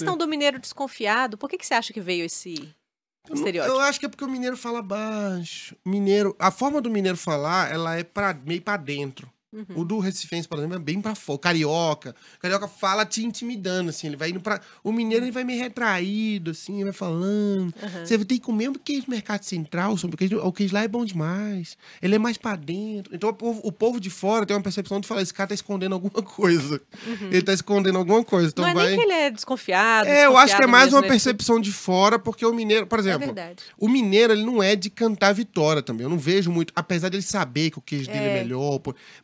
questão do mineiro desconfiado, por que, que você acha que veio esse estereótipo? Eu, eu acho que é porque o mineiro fala baixo. Mineiro, a forma do mineiro falar, ela é pra, meio para dentro. Uhum. O do Recifense, por exemplo, é bem pra fora. carioca. O carioca fala te intimidando, assim. Ele vai indo pra. O mineiro ele vai meio retraído, assim, ele vai falando. Uhum. Você tem que comer o queijo do mercado central, o queijo, o queijo lá é bom demais. Ele é mais pra dentro. Então o povo, o povo de fora tem uma percepção de falar: esse cara tá escondendo alguma coisa. Uhum. Ele tá escondendo alguma coisa. Então Não vai... é nem que ele é desconfiado. É, desconfiado eu acho que é mais uma percepção de fora, porque o mineiro, por é exemplo, é o mineiro ele não é de cantar vitória também. Eu não vejo muito, apesar dele saber que o queijo é. dele é, é. melhor.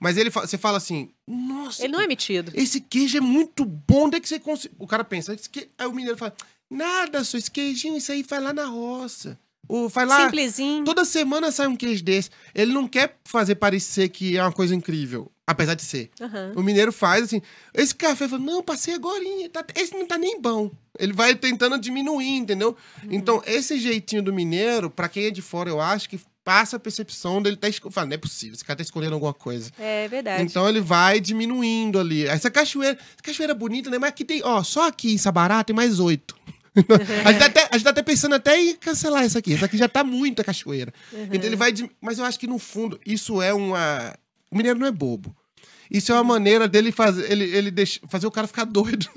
Mas mas ele você fala assim, nossa. Ele não é metido. Esse queijo é muito bom, onde é que você O cara pensa, esse que... aí o mineiro fala, nada, só esse queijinho, isso aí vai lá na roça. Ou vai lá. Simplesinho. Toda semana sai um queijo desse. Ele não quer fazer parecer que é uma coisa incrível. Apesar de ser. Uhum. O mineiro faz assim. Esse café, fala, não, passei agora. Tá, esse não tá nem bom. Ele vai tentando diminuir, entendeu? Uhum. Então, esse jeitinho do mineiro, para quem é de fora, eu acho que passa a percepção dele tá escondendo. Não é possível, esse cara tá escondendo alguma coisa. É verdade. Então ele vai diminuindo ali. Essa cachoeira, essa cachoeira é bonita, né? Mas aqui tem, ó, só aqui em Sabará tem mais oito. a, gente tá até, a gente tá até pensando até em cancelar essa aqui. Essa aqui já tá muito a cachoeira. Uhum. Então ele vai. Mas eu acho que no fundo, isso é uma. O mineiro não é bobo. Isso é uma maneira dele fazer, ele, ele deixa, fazer o cara ficar doido.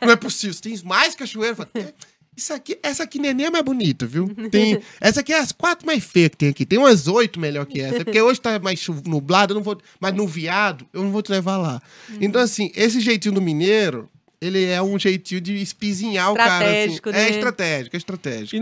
não é possível. Você tem mais cachoeira? Fala, é, isso aqui, essa aqui neném é mais bonita, viu? Tem, essa aqui é as quatro mais feias que tem aqui. Tem umas oito melhor que essa. Porque hoje tá mais nublado, eu não vou. Mas no viado, eu não vou te levar lá. Hum. Então, assim, esse jeitinho do mineiro, ele é um jeitinho de espizinhar o cara. Assim. É né? É estratégico, é estratégico.